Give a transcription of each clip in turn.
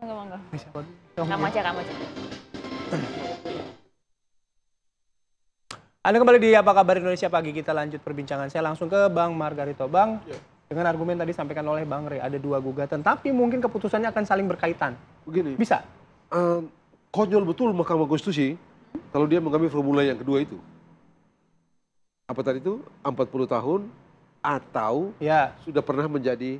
Enggak, enggak. Kamu aja, kamu aja. Anda kembali di Apa Kabar Indonesia Pagi, kita lanjut perbincangan saya langsung ke Bang Margarito. Bang, ya. dengan argumen tadi sampaikan oleh Bang Rey, ada dua gugatan, tapi mungkin keputusannya akan saling berkaitan. Begini. Bisa? Uh, konyol betul Mahkamah Konstitusi kalau dia mengambil formula yang kedua itu. Apa tadi itu? 40 tahun atau ya. sudah pernah menjadi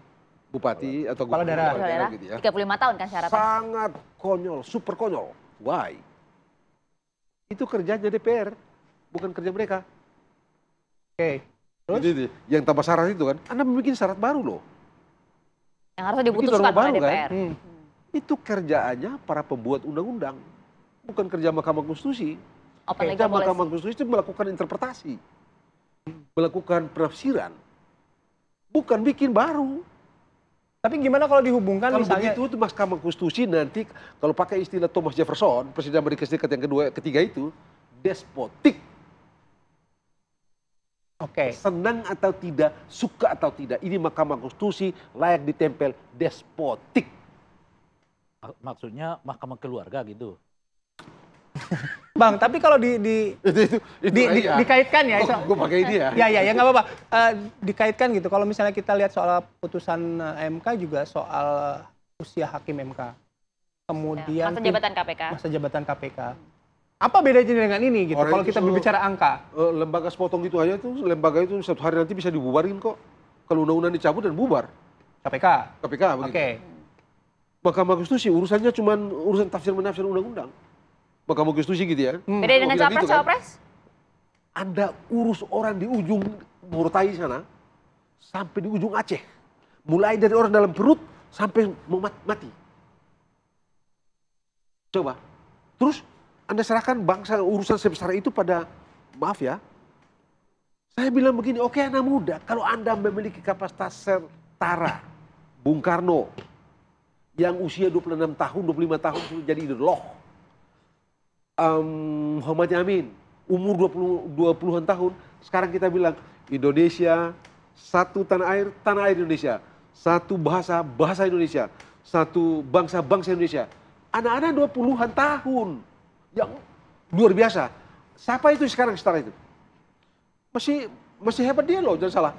bupati atau kepala daerah. Gitu ya. 35 tahun kan syaratnya. Sangat konyol, super konyol. Why? Itu kerjanya DPR, bukan kerja mereka. Oke. Okay. Terus? Jadi, yang tambah syarat itu kan, Anda bikin syarat baru loh. Yang harus diputuskan oleh DPR. Kan? Hmm. hmm. Itu kerjaannya para pembuat undang-undang. Bukan kerja Mahkamah Konstitusi. Okay. kerja Mahkamah Konstitusi itu melakukan interpretasi. Melakukan penafsiran. Bukan bikin baru. Tapi gimana kalau dihubungkan kalau misalnya... begitu itu Mahkamah Konstitusi nanti kalau pakai istilah Thomas Jefferson, Presiden Amerika Serikat yang kedua, ketiga itu despotik. Oke. Okay. Senang atau tidak, suka atau tidak, ini Mahkamah Konstitusi layak ditempel despotik. Maksudnya Mahkamah Keluarga gitu. Bang, tapi kalau di di itu, itu, itu, di, di, dikaitkan ya, oh, gue pakai ini ya. Ya ya ya nggak apa-apa. Uh, dikaitkan gitu. Kalau misalnya kita lihat soal putusan eh, MK juga soal usia hakim MK. Kemudian ya, masa jabatan KPK. Masa jabatan KPK. Apa bedanya dengan ini gitu? Kalau kita berbicara angka, eh, lembaga sepotong itu aja tuh lembaga itu satu hari nanti bisa dibubarin kok. Kalau undang-undang dicabut dan bubar. KPK. KPK Oke. Okay. Mahkamah Konstitusi urusannya cuma urusan tafsir menafsir undang-undang. Mahkamah Konstitusi gitu ya. Hmm. Beda dengan gitu capres Gitu, kan? cawapres? Anda urus orang di ujung Murtai sana, sampai di ujung Aceh. Mulai dari orang dalam perut, sampai mau mati. Coba. Terus Anda serahkan bangsa urusan sebesar itu pada, maaf ya, saya bilang begini, oke okay, anak muda, kalau Anda memiliki kapasitas setara, Bung Karno, yang usia 26 tahun, 25 tahun sudah jadi idoloh um, Muhammad Yamin, umur 20 20-an tahun, sekarang kita bilang Indonesia satu tanah air, tanah air Indonesia, satu bahasa, bahasa Indonesia, satu bangsa, bangsa Indonesia. Anak-anak 20-an tahun yang luar biasa. Siapa itu sekarang setara itu? Masih masih hebat dia loh, jangan salah.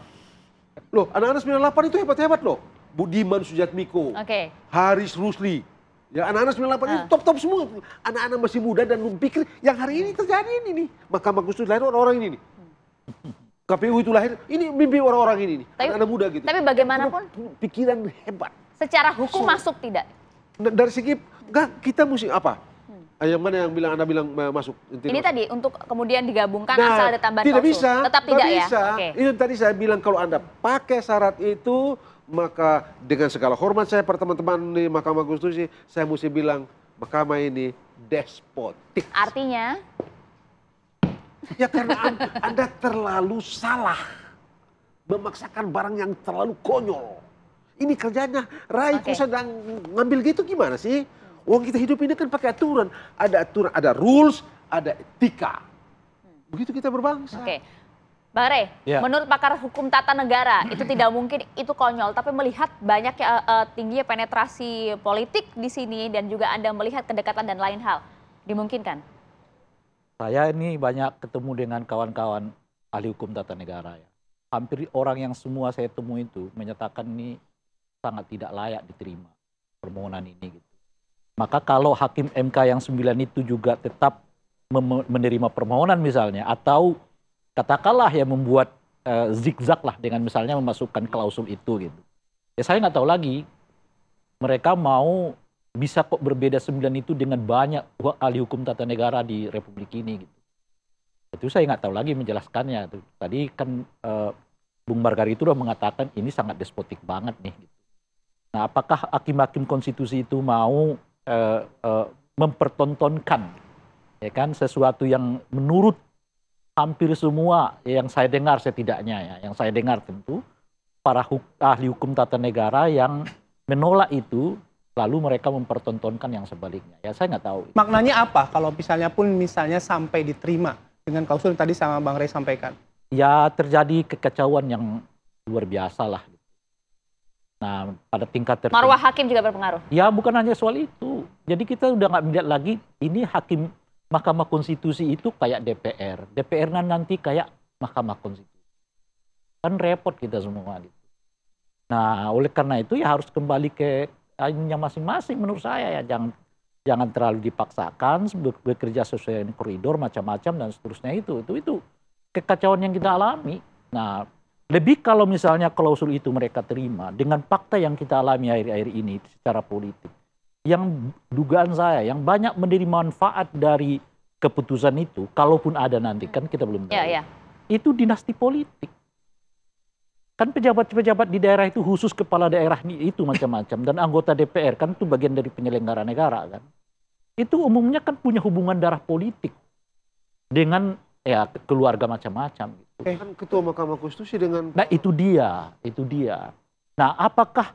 Loh, anak-anak 98 itu hebat-hebat loh. Budiman Sujatmiko, okay. Haris Rusli, Ya anak-anak 98 uh. itu top-top semua. Anak-anak masih muda dan pikir yang hari ini terjadi ini nih. Mahkamah Konstitusi lahir orang-orang ini nih. KPU itu lahir, ini mimpi orang-orang ini nih. Tapi, anak, anak muda gitu. Tapi bagaimanapun. Pikiran hebat. Secara hukum so, masuk tidak? Dari segi, enggak kita mesti apa? Hmm. Yang mana yang bilang Anda bilang masuk? ini masuk. tadi untuk kemudian digabungkan nah, asal ada tambahan tidak konsul. bisa, tetap tidak, tidak ya? bisa. ya. Okay. Itu tadi saya bilang kalau Anda pakai syarat itu maka dengan segala hormat saya teman-teman di Mahkamah Konstitusi, saya mesti bilang Mahkamah ini despotik. Artinya? Ya karena Anda terlalu salah memaksakan barang yang terlalu konyol. Ini kerjanya Rai okay. sedang ngambil gitu gimana sih? Uang kita hidup ini kan pakai aturan. Ada aturan, ada rules, ada etika. Hmm. Begitu kita berbangsa. Okay. Bang Rey, ya. menurut pakar hukum tata negara itu tidak mungkin itu konyol, tapi melihat banyak uh, uh, penetrasi politik di sini dan juga Anda melihat kedekatan dan lain hal, dimungkinkan? Saya ini banyak ketemu dengan kawan-kawan ahli hukum tata negara ya. Hampir orang yang semua saya temui itu menyatakan ini sangat tidak layak diterima permohonan ini gitu. Maka kalau hakim MK yang 9 itu juga tetap menerima permohonan misalnya atau katakanlah yang membuat uh, zigzag lah dengan misalnya memasukkan klausul itu gitu. Ya saya nggak tahu lagi mereka mau bisa kok berbeda sembilan itu dengan banyak ahli hukum tata negara di republik ini gitu. Itu saya nggak tahu lagi menjelaskannya. Tadi kan uh, Bung Margari itu udah mengatakan ini sangat despotik banget nih. Gitu. Nah, apakah hakim-hakim konstitusi itu mau uh, uh, mempertontonkan ya kan sesuatu yang menurut hampir semua yang saya dengar setidaknya ya, yang saya dengar tentu para huk ahli hukum tata negara yang menolak itu lalu mereka mempertontonkan yang sebaliknya. Ya saya nggak tahu. Maknanya apa kalau misalnya pun misalnya sampai diterima dengan klausul tadi sama Bang Ray sampaikan? Ya terjadi kekacauan yang luar biasa lah. Nah, pada tingkat tertentu. Marwah hakim juga berpengaruh? Ya, bukan hanya soal itu. Jadi kita udah nggak melihat lagi ini hakim Mahkamah Konstitusi itu kayak DPR, DPR nanti kayak Mahkamah Konstitusi. Kan repot kita semua gitu. Nah, oleh karena itu ya harus kembali ke yang masing-masing menurut saya ya jangan jangan terlalu dipaksakan bekerja sesuai dengan koridor macam-macam dan seterusnya itu itu itu kekacauan yang kita alami. Nah, lebih kalau misalnya klausul itu mereka terima dengan fakta yang kita alami akhir-akhir ini secara politik yang dugaan saya yang banyak menerima manfaat dari keputusan itu, kalaupun ada nanti kan kita belum tahu. Ya, ya. Itu dinasti politik. Kan pejabat-pejabat di daerah itu khusus kepala daerah itu macam-macam dan anggota DPR kan itu bagian dari penyelenggara negara kan. Itu umumnya kan punya hubungan darah politik dengan ya keluarga macam-macam Eh, kan ketua Mahkamah Konstitusi dengan Nah, itu dia, itu dia. Nah, apakah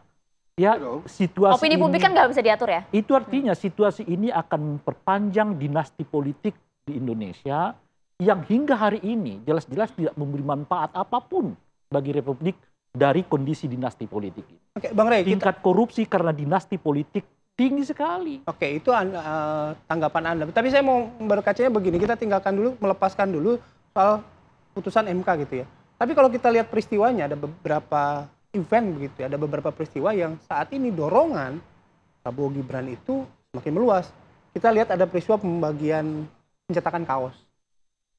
Ya, situasi Opini publik kan nggak bisa diatur ya? Itu artinya situasi ini akan memperpanjang dinasti politik di Indonesia yang hingga hari ini jelas-jelas tidak memberi manfaat apapun bagi Republik dari kondisi dinasti politik ini. Oke, Bang Ray. tingkat kita... korupsi karena dinasti politik tinggi sekali. Oke, itu an uh, tanggapan Anda. Tapi saya mau berkacanya begini, kita tinggalkan dulu, melepaskan dulu soal putusan MK gitu ya. Tapi kalau kita lihat peristiwanya ada beberapa event begitu ya. Ada beberapa peristiwa yang saat ini dorongan Prabowo Gibran itu semakin meluas. Kita lihat ada peristiwa pembagian pencetakan kaos.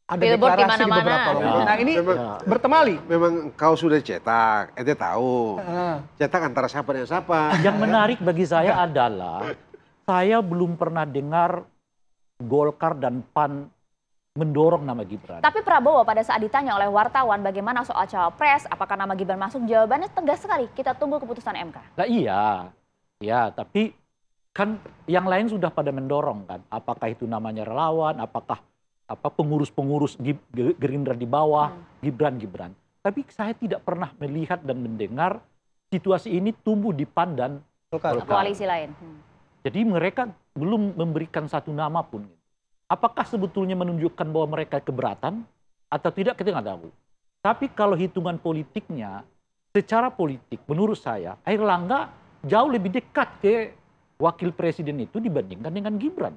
Ada Billboard deklarasi di, mana -mana. beberapa lokasi. Ya. Nah ini memang, bertemali. Memang kaos sudah cetak, ente tahu. Cetak antara siapa dan siapa. Yang menarik bagi saya adalah saya belum pernah dengar Golkar dan PAN mendorong nama Gibran. Tapi Prabowo pada saat ditanya oleh wartawan bagaimana soal cawapres, apakah nama Gibran masuk, jawabannya tegas sekali. Kita tunggu keputusan MK. Lah iya, ya tapi kan yang lain sudah pada mendorong kan. Apakah itu namanya relawan, apakah apa pengurus-pengurus Gerindra di bawah, gibran hmm. Gibran Gibran. Tapi saya tidak pernah melihat dan mendengar situasi ini tumbuh di pandan koalisi lain. Hmm. Jadi mereka belum memberikan satu nama pun. Apakah sebetulnya menunjukkan bahwa mereka keberatan atau tidak kita nggak tahu. Tapi kalau hitungan politiknya, secara politik menurut saya Air Langga jauh lebih dekat ke wakil presiden itu dibandingkan dengan Gibran.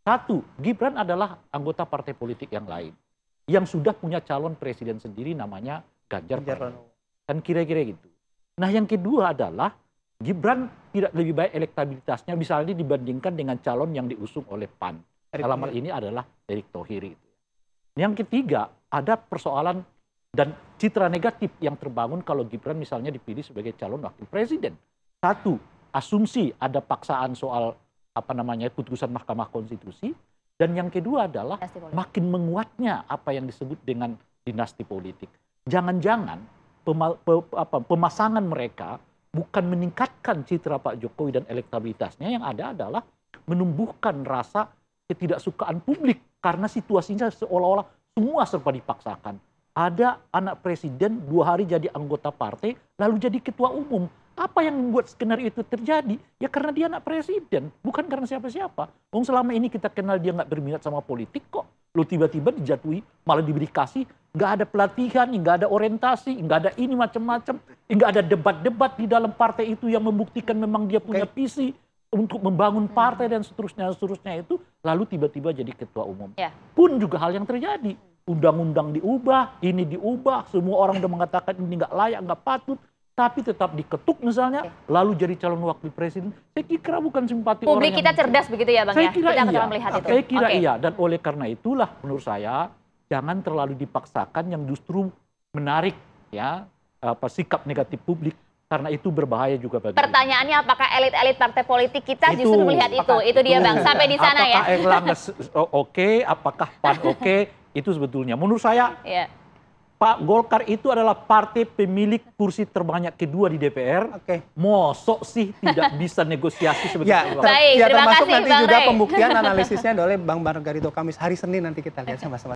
Satu, Gibran adalah anggota partai politik yang lain yang sudah punya calon presiden sendiri namanya Ganjar Pranowo. Kan kira-kira gitu. Nah yang kedua adalah Gibran tidak lebih baik elektabilitasnya misalnya dibandingkan dengan calon yang diusung oleh PAN. Dalam hal ini adalah Erick Thohir itu. Yang ketiga, ada persoalan dan citra negatif yang terbangun kalau Gibran misalnya dipilih sebagai calon wakil presiden. Satu, asumsi ada paksaan soal apa namanya putusan Mahkamah Konstitusi dan yang kedua adalah makin menguatnya apa yang disebut dengan dinasti politik. Jangan-jangan pemasangan mereka bukan meningkatkan citra Pak Jokowi dan elektabilitasnya yang ada adalah menumbuhkan rasa ketidaksukaan publik karena situasinya seolah-olah semua serba dipaksakan. Ada anak presiden dua hari jadi anggota partai, lalu jadi ketua umum. Apa yang membuat skenario itu terjadi? Ya karena dia anak presiden, bukan karena siapa-siapa. Wong -siapa. selama ini kita kenal dia nggak berminat sama politik kok. Lo tiba-tiba dijatuhi, malah diberi kasih, nggak ada pelatihan, nggak ada orientasi, nggak ada ini macam-macam, nggak ada debat-debat di dalam partai itu yang membuktikan memang dia punya visi untuk membangun partai dan seterusnya seterusnya itu lalu tiba-tiba jadi ketua umum. Ya. Pun juga hal yang terjadi. Undang-undang diubah, ini diubah, semua orang udah mengatakan ini nggak layak, nggak patut, tapi tetap diketuk misalnya, Oke. Ya. lalu jadi calon wakil presiden. Saya kira bukan simpati Publik orang kita yang... cerdas begitu ya Bang saya ya? Kira kita iya. melihat itu. Saya kira Oke. iya, dan oleh karena itulah menurut saya, jangan terlalu dipaksakan yang justru menarik ya apa sikap negatif publik karena itu berbahaya juga bagi Pertanyaannya apakah elit-elit partai politik kita itu, justru melihat itu? itu, itu dia Bang, sampai di sana ya. apakah ya. Erlangga oh, oke, okay, apakah PAN oke? Okay, itu sebetulnya menurut saya yeah. Pak Golkar itu adalah partai pemilik kursi terbanyak kedua di DPR. Oke. Okay. Mosok sih tidak bisa negosiasi sebetulnya. Ya, ter Baik, ya termasuk kasih, nanti Bang juga Ray. pembuktian analisisnya oleh Bang Margarito Kamis hari Senin nanti kita lihat sama-sama.